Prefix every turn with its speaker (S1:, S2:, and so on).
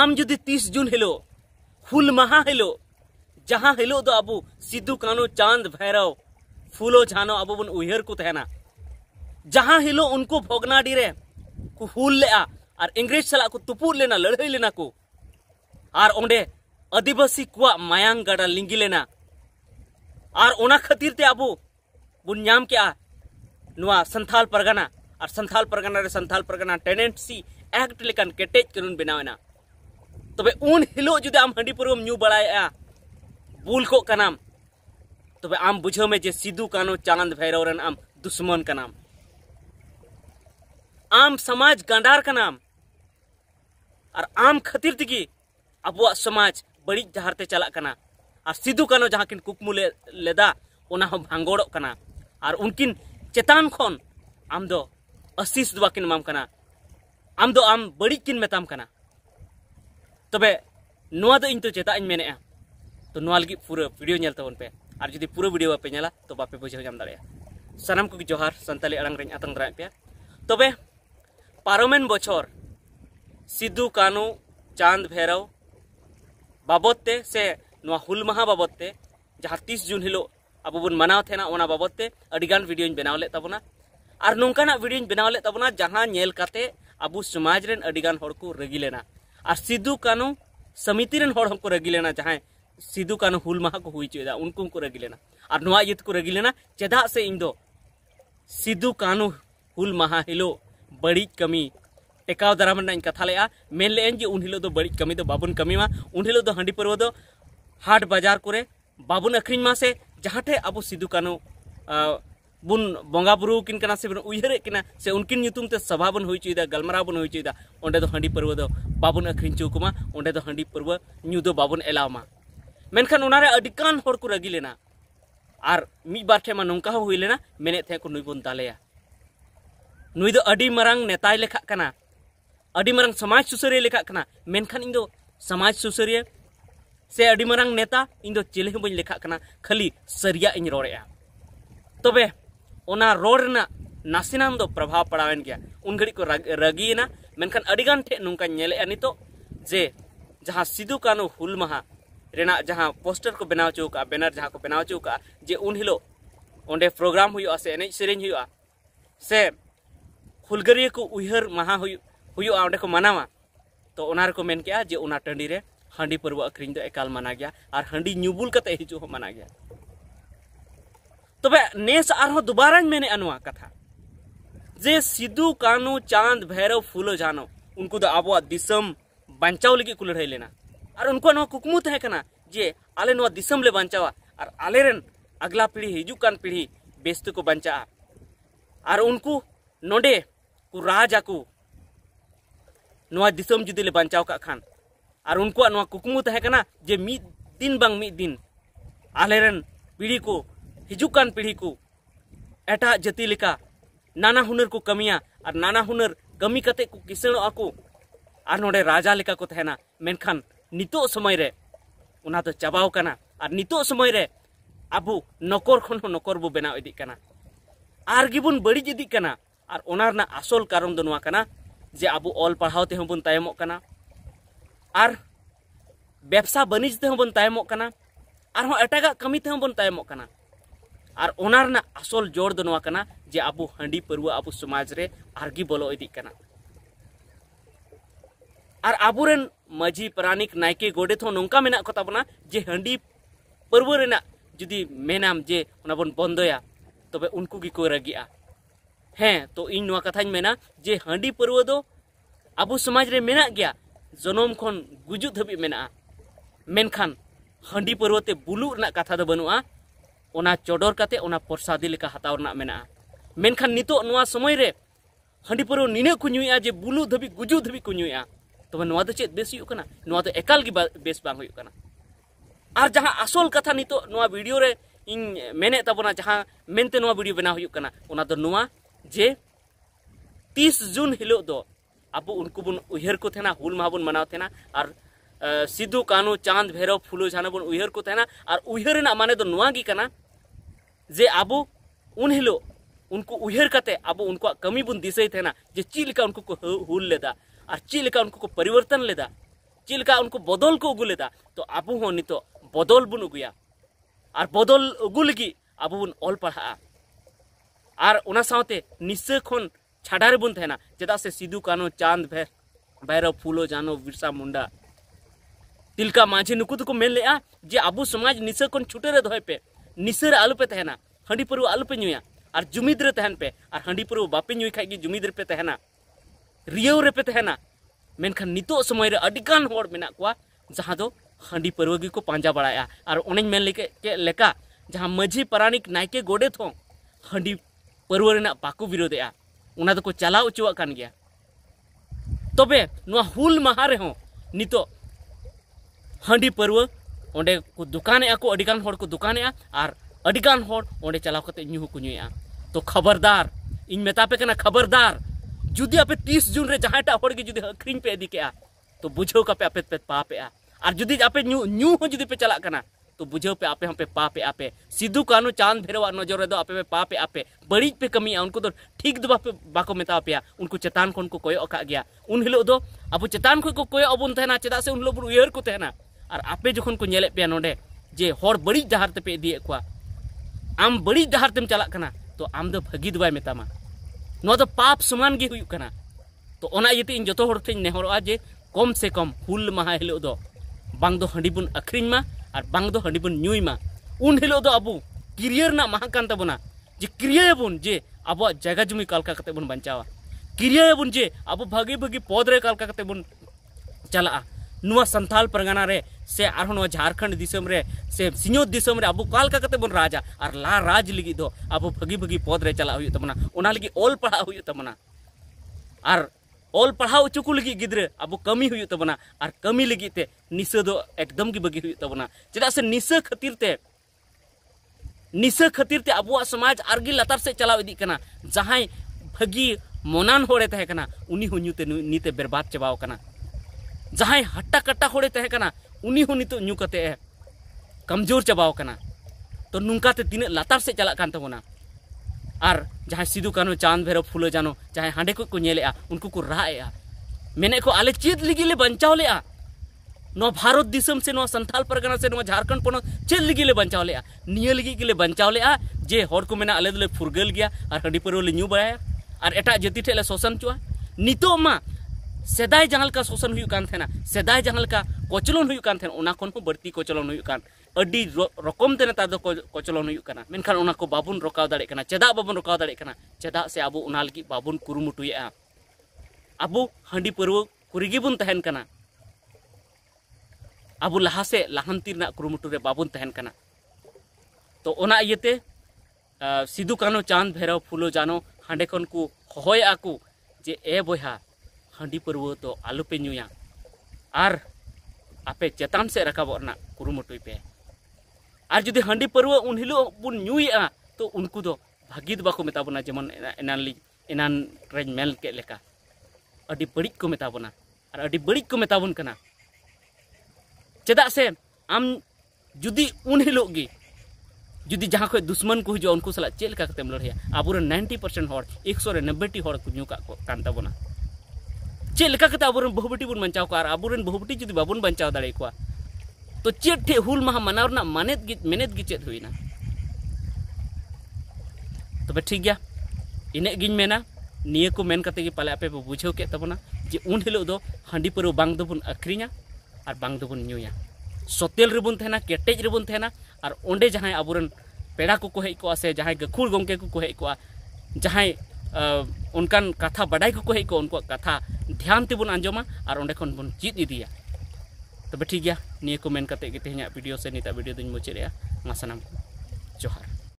S1: आम जदि तीस जून हिलो फुल महा हिलो जहां हिलो तो अब सिद्धू कानू चांद भैरव फूलो झानो अब बन उहर को तहना जहां हिलो उनको भोगना डीरे को फूल ले और इंग्रेज सला को तुपुर लेना लड़े लेना को और ओंडे आदिवासी को मायांग गड़ा लिंगी लेना और ओना खातिर ते अब बन न्याम के नुआ संथाल परगना और संथाल परगना रे संथाल परगना टेनेंसी एक्ट लेकन केटेज करून बनावेना तब उन हिलो जुदे आम हंडी पारवा न्यू बड़ा बुल को कनाम तब आम बुझे में जे सिद्धू कानो चांद भैरव रन आम दुश्मन कनाम आम समाज गांडार कनाम और आम खातिर तगी अब समाज बड़ी जहारते चला कना और सिद्धू कानो जहाँ किन कुकमू लेदा ओना हम भांगोड़ कना और उनकिन चेतान खन आम दो असीस दुआ किन माम कना आम दो आम बड़ी किन मेताम कना तब तो इन तो चेताज मे तो लगी पूरा भिडियो नाबन तो पे और जुदी पूरा भिडियो बापे तो बापे बुझे दाड़ सनाम को जोहार सानी आड़ रही आतंग दाए पे तब पारम बचर सिद्धू कानू चांद भैरव बाबदे से हुलमहा बाबदे जहाँ तीस जून हिल अब बन मनाथे बाबदे अगर भिडियो बनाव लेना और नौकान वीडियो बनाव लेना जहाँ नल अब समाज रेगान रगी लेना ᱟᱨ ᱥᱤᱫᱩ ᱠᱟᱹᱱᱩ ᱥᱚᱢᱤᱛᱤ ᱨᱮᱱ ᱦᱚᱲ ᱦᱚᱸᱠᱚ ᱨᱟᱹᱜᱤ ᱞᱮᱱᱟ ᱡᱟᱦᱟᱸᱭ ᱥᱤᱫᱩ ᱠᱟᱹᱱᱩ ᱦᱩᱞ ᱢᱟᱦᱟ ᱠᱚ ᱦᱩᱭ ᱦᱚᱪᱚᱭᱮᱫᱟ ᱩᱱᱠᱩ ᱦᱚᱸᱠᱚ ᱨᱟᱹᱜᱤ ᱞᱮᱱᱟ ᱟᱨ ᱱᱚᱣᱟ ᱤᱭᱟᱹ ᱛᱮᱠᱚ ᱨᱟᱹᱜᱤ ᱞᱮᱱᱟ ᱪᱮᱫᱟᱜ ᱥᱮ ᱤᱧ ᱫᱚ ᱥᱤᱫᱩ ᱠᱟᱹᱱᱩ ᱦᱩᱞ ᱢᱟᱦᱟ ᱦᱤᱞᱳᱜ ᱵᱟᱹᱲᱤᱡ ᱠᱟᱹᱢᱤ ᱴᱮᱠᱟᱣ ᱫᱟᱨᱟᱢ ᱨᱮᱱᱟᱜ ᱤᱧ ᱠᱟᱛᱷᱟ ᱞᱮᱜᱼᱟ ᱢᱮᱱ ᱞᱮᱜᱼᱟᱹᱧ ᱡᱮ ᱩᱱ ᱦᱤᱞᱳᱜ ᱫᱚ ᱵᱟᱹᱲᱤᱡ ᱠᱟᱹᱢᱤ ᱫᱚ ᱵᱟᱵᱚᱱ ᱠᱟᱹᱢᱤ ᱢᱟ ᱩᱱ ᱦᱤᱞᱳᱜ ᱫᱚ ᱦᱟᱺᱰᱤ ᱯᱟᱹᱨᱣᱟᱹ ᱫᱚ ᱦᱟᱴ ᱵᱟᱡᱟᱨ ᱠᱚᱨᱮ ᱵᱟᱵᱚᱱ ᱟᱹᱠᱷᱨᱤᱧ ᱢᱟ ᱥᱮ ᱡᱟᱦᱟᱸ ᱴᱷᱮᱡ ᱟᱵᱚ ᱥᱤᱫᱩ ᱠᱟᱹᱱᱩ ᱵᱩᱱ ᱵᱚᱸᱜᱟ ᱵᱩᱨᱩ ᱠᱤᱱ ᱠᱟᱱᱟ ᱥᱮᱵᱚᱱ ᱩᱭᱦᱟᱹᱨᱮᱫ ᱠᱤᱱᱟ ᱥᱮ ᱩᱱᱠᱤᱱ ᱧᱩᱛᱩᱢ ᱛᱮ ᱥᱚᱵᱷᱟ ᱵᱚᱱ ᱦᱩᱭ ᱦᱚᱪᱚᱭᱮᱫᱟ ᱜᱟᱞᱢᱟᱨᱟᱣ ᱵᱚᱱ ᱦᱩᱭ ᱦᱚᱪᱚᱭᱮᱫᱟ ᱚᱸᱰᱮ ᱫᱚ ᱦᱟᱺᱰᱤ ᱯᱟᱹᱨᱣᱟᱹ ᱫᱚ ᱵᱟᱵᱚᱱ ᱟᱹᱠᱷᱨᱤᱧ ᱦᱚᱪᱚ ᱠᱚᱢᱟ ᱚᱸᱰᱮ ᱫᱚ ᱦᱟᱺᱰᱤ ᱯᱟᱹᱨᱣᱟᱹ ᱧᱩ ᱫᱚ ᱵᱟᱵᱚᱱ ᱮᱞᱟᱣ ᱢᱟ ᱢᱮᱱᱠᱷᱟᱱ ᱚᱱᱟᱨᱮ ᱟᱹᱰᱤᱜᱟᱱ ᱦᱚᱲ ᱠᱚ ᱨᱟᱹᱜᱤ ᱞᱮᱱᱟ ᱟᱨ ᱢᱤᱫ ᱵᱟᱨ ᱴᱷᱮᱱ ᱢᱟ ᱱᱚᱝᱠᱟ ᱦᱚᱸ ᱦᱩᱭ ᱞᱮᱱᱟ ᱢᱮᱱᱮᱫ ᱛᱟᱦᱮᱸ ᱠᱚ ᱱᱩᱭ ᱵᱚᱱ ᱫᱟᱞᱮᱭᱟ ᱱᱩᱭ ᱫᱚ ᱟᱹᱰᱤ ᱢᱟᱨᱟᱝ ᱱᱮᱛᱟᱭ ᱞᱮᱠᱷᱟᱜ ᱠᱟᱱᱟ ᱟᱹᱰᱤ ᱢᱟᱨᱟᱝ ᱥᱚᱢᱟᱡᱽ ᱥᱩᱥᱟᱹᱨᱤᱭᱟᱹ ᱞᱮᱠᱷᱟᱜ ᱠᱟᱱᱟ ᱢᱮᱱᱠᱷᱟᱱ ᱤᱧ ᱫᱚ ᱥᱚᱢᱟᱡᱽ ᱥᱩᱥᱟᱹᱨᱤᱭᱟᱹ ᱥᱮ ᱟᱹᱰᱤ ᱢᱟᱨᱟᱝ ᱱᱮᱛᱟ ᱤᱧ ᱫᱚ ᱪᱮᱞᱮ ᱦᱚᱸ ᱵᱟᱹᱧ ᱞᱮᱠᱷᱟᱜ ᱠᱟᱱᱟ ᱠᱷᱟᱹᱞᱤ ᱥᱟᱹᱨᱤᱭᱟᱜ ᱤᱧ ᱨᱚᱲᱮᱜᱼᱟ ᱛᱚᱵᱮ ᱚᱱᱟ ᱨᱚᱲ ᱨᱮᱱᱟᱜ ᱱᱟᱥᱮᱱᱟᱝ ᱫᱚ ᱯᱨᱚᱵᱷᱟᱵᱽ ᱯᱟᱲᱟᱣᱮᱱ ᱜᱮᱭᱟ ᱩᱱ ᱜᱷᱟᱹᱲᱤᱡ ᱠᱚ ᱨᱟᱹᱜᱤᱭᱮᱱᱟ ᱢᱮᱱᱠᱷᱟᱱ ᱟᱹᱰᱤᱜᱟᱱ ᱴᱷᱮᱱ ᱱᱚᱝᱠᱟᱧ ᱧᱮᱞᱮᱜᱼᱟ ᱱᱤᱛᱚᱜ ᱡᱮ ᱡᱟᱦᱟᱸ ᱥᱤᱫᱩ ᱠᱟᱹᱱᱩ ᱦᱩᱞ ᱢᱟᱦᱟ ᱨᱮᱱᱟᱜ ᱡᱟᱦᱟᱸ ᱯᱳᱥᱴᱟᱨ ᱠᱚ ᱵᱮᱱᱟᱣ ᱦᱚᱪᱚ ᱟᱠᱟᱫᱼᱟ ᱵᱮᱱᱟᱨ ᱡᱟᱦᱟᱸ ᱠᱚ ᱵᱮᱱᱟᱣ ᱦᱚᱪᱚ ᱟᱠᱟᱫᱼᱟ ᱡᱮ ᱩᱱ ᱦᱤᱞᱳᱜ ᱚᱸᱰᱮ ᱯᱨᱳᱜᱨᱟᱢ ᱦᱩᱭᱩᱜᱼᱟ ᱥᱮ ᱮᱱᱮᱡ ᱥᱮᱨᱮᱧ ᱦᱩᱭᱩᱜᱼᱟ ᱥᱮ ᱦᱩᱞᱜᱟᱹᱨᱤᱭᱟᱹ ᱠᱚ ᱩᱭᱦᱟᱹᱨ ᱢᱟᱦᱟ ᱦᱩᱭᱩᱜᱼᱟ ᱚᱸᱰे को मनावा तो उना को मेन के जे उना टंडी रे हांडी पर्व अखरीन दो एकाल मना गया और हांडी न्यूबुल कते हिजू हो मना गया तब तो नेस दोबारा मैंने अनुआ कथा जे सिद्धू कानू चांद भैरव फूलो जानो उनको दो अब बचाव लगे को लड़ाई लेना और उनको कुकमु तहकना जे आले दिसम ले बचावा और आले अगला पीढ़ी हजूकान पीढ़ी बेस को बचा और उनको नोडे को राजा को दिसम जुदी ले बचाव का खान और उनको कुकमु तहकना जे मीद दिन बांग मीद दिन आले पीढ़ी को हजुकान पीढ़ी को एट जति नाना हुनर को कमिया और नाना हुनर कमी कत को किसण को राजा लेका को तहना मेनखान नित समय तो चाबावना और नित समय अब नकर खन नकर बो बना और गिबन बड़ी इदीना और आसल कारण दो जे अब अल पढ़ाते बन तयम और व्यवसा बणिज्य बन तयम और एटाग कमी बन तयम और ओना असल जोर दो जे अब हाँ पर्वा अब समाज रे आरगी बोलो इदीना और अब माझी प्राणिक नायके गोडे तो नौका मेना को कोताबना जे हाँ पर्वा जुदी मेनाम जे बन बंदया तब तो उनको को रागी हाँ तो इन कथा मेना जे हाँ पर्वा दो अब समाज रे मेना गया जनम खन गुजुद धाबी मेना मेनखान हाँ पारुआते बुलू कथा दो बनूआ चडर प्रसादी हतावना नित समय हाँपुरु नीना को नुएं जे बुलू धाबी गुजू धाबी को नुएं तब चे बेस तो एकाल बेस और जहाँ आसल कथा नित भिडियो इन जहाँ मनते भिडियो बना जे तीस जून हिलो अब उनको बन उहर को थेना हुल माह बन मनाव थेना और सिद्धू कानू चांद भैरव फुलो झानो बन उहर को थेना और उहर माने तो नुआ जे अब उन हिलो उनको उहर कते अब उनको कमी बन दिशा थे जे चेका उनको को हुल लेदा और चेका उनको को परिवर्तन लेदा चेका उनको बदल को उगु लेदा तो अब हो नित तो बदल बन उगुया और बदल अगू लगी अब बन ऑल पढ़ा और उना साथे निशा खन छाडार बन थे जेदा से सिदू कानो चांद भैर भैरव फूलो जानो बिरसा मुंडा तिलका माझी नुकू तो मेन लेगा जे अब समाज निशा खन छुटे रहे पे निसर आलोपे हाँ पे आलोपे और जुमिद पे और हाँ पर्व बापे खा जुमिद रेपे रियव रेपे नित समय जहाँ दो तो हाँ पर्व गो पाजा बड़ा और उन्हेंगे जहाँ मजी पारानिक नायके गोडे हाँ पर्व बाको विरोधे उना तो को चला उचवाग तब तो हूल महा रहे नित हाँ पर्व दुकान को दुकान और अगले चलाव कहूँ तो खबरदार इनपे खबरदार जुदी आप तीस जून में जहाँ एटे जुदी आखिरी पे इदी के तो बुझे का पे पापे और जुदी आप जुदी पे चलना तो बुझे पे आपे पे पापे तो आपे सिद्धू कानू चांद भैरव नजर आपे पे पापे आपे बड़ी पे कमी उनको तो ठीक तो बाको मतावे उनको चतान को कयोग उन हिलोद अब चतान खुद को कयोग बन चेदा से उन हिलोब उ और आपे जो को नेले पे नोडे जे हर बड़ी डहर तेपे पे को आम बड़ी डहर तेम चला तो आम दो भगी दबाय मेतामा नो पाप समान गे हुयु कना तो इन जतो हर ते जे कम से कम हूल महा हिलो दो बांग दो हंडी बुन मा और बांग हाँ बन नुमा उन हिलो दो अबु किरियर ना तबना जे क्रिया बुन जे अब जैगा जमी कालका बन बचावा क्रिया किरियर जे अब भागी भागी पौधरे कालका बन चला नुआ संथाल परगना रे से झारखंड दिसम रे से सिंयोत दिसम रे अब का बन राजा और ला राज लगी दो अब भगी भगी पद रे चला हुयत तमना ओना लगी ऑल पढ़ा हुयत तमना और ऑल पढ़ा उचुकु लगी गिद्रे अब कमी हुयत तमना और कमी लगी ते निसा दो एकदम की बगी हुयत तमना चदा से निसा खातिर ते निसा खातिर ते अब समाज आरगी लतार से चला इदी कना जहां भगी मोनान होड़े तहे कना उनी हुन्युते नीते बर्बाद चबाव कना जहाँ हट्टा कट्टा होड़े तहकना उन्हीं नुकते कमजोर चाबाव तो नुकाते तीन लातार से चलना तबना और जहाँ सिदू कानू चांद भैरव फूल जानो जहाँ हांडे को उनको को राए मेने को आले चेद लगी ले बचाव ले भारत दिसम से संथाल परगना से झारखंड पनत चेद लगी ले बचाव ले निया लगी के बचाव ले जे हर को मेना आले फुरगल गया और हांडी ले बड़ा और एटा जाति ठेले शोषण चुआ नितोमा सेदाय का शोषण होना सेदाय जहाँ कचलन होना बड़ती कचलन हो रकम तेने कचलन होना मेखान बाबन रकाव दाड़ना चेदा बाबन रकाव दाड़ना चेदा से अब बाबन कुरुटे अब हाँ पर्व कुरीबन तहन अब लहा से लहानती कुरुटे बाबन तहन तो सिदू कानू चांद भैरव फुलो जानो हाँ को हहय आकू जे ए बहा हाँ पर्व तो आलोपे और आपे चतान से रखा कुरुमुटे और जुदी हाँ पर्व उन हिल बुएगा तो उनको तो भागी बाबना जेमन एनानी एनान मेल के लेका बड़ी को मताबना और बड़ी को मताबन करना चदा से आम जुदी उन हिलो जुदी जहाँ खो दुश्मन को हजू उनको सला चलते लड़े अब नाइनटी पार्सेंट हर एक सौ नब्बे को चेक कते अब बहुबटी बन बचाव को अब बहुबटी जुदी बाबन बचाव दाड़े तो चेक ठे हुल माह मनाव माने मेनेद चेद हुईना तब ठीक गया इनगी मेना निये को पाले आपे बुझे के तबना जे उन हिलोद दो पर्व पारु बांग दबन और बांग नुया सतेल रेबन तहना केटेज रेबन तहना और अंडे जहाँ अब पेड़ा को हेको से जहाँ गखूर गमके को हेको जहाँ ᱚᱱᱠᱟᱱ ᱠᱟᱛᱷᱟ ᱵᱟᱰᱟᱭ ᱠᱚᱠᱚ ᱦᱮᱡ ᱠᱚᱜ ᱩᱱᱠᱩᱣᱟᱜ ᱠᱟᱛᱷᱟ ᱫᱷᱮᱭᱟᱱ ᱛᱮᱵᱚᱱ ᱟᱸᱡᱚᱢᱟ ᱟᱨ ᱚᱸᱰᱮ ᱠᱷᱚᱱ ᱵᱚᱱ ᱪᱮᱫ ᱤᱫᱤᱭᱟ ᱛᱚᱵᱮ ᱴᱷᱤᱠ ᱜᱮᱭᱟ ᱱᱤᱭᱟᱹ ᱠᱚ ᱢᱮᱱ ᱠᱟᱛᱮᱫ ᱜᱮ ᱛᱮᱦᱮᱧᱟᱜ ᱵᱷᱤᱰᱤᱭᱳ ᱥᱮ ᱱᱤᱛᱟᱜ ᱵᱷᱤᱰᱤᱭᱳ ᱫᱚᱧ ᱢᱩᱪᱟᱹᱫ ᱮᱜᱼᱟ ᱢᱟ ᱥᱟᱱᱟᱢ ᱠᱚ ᱡᱚᱦᱟᱨ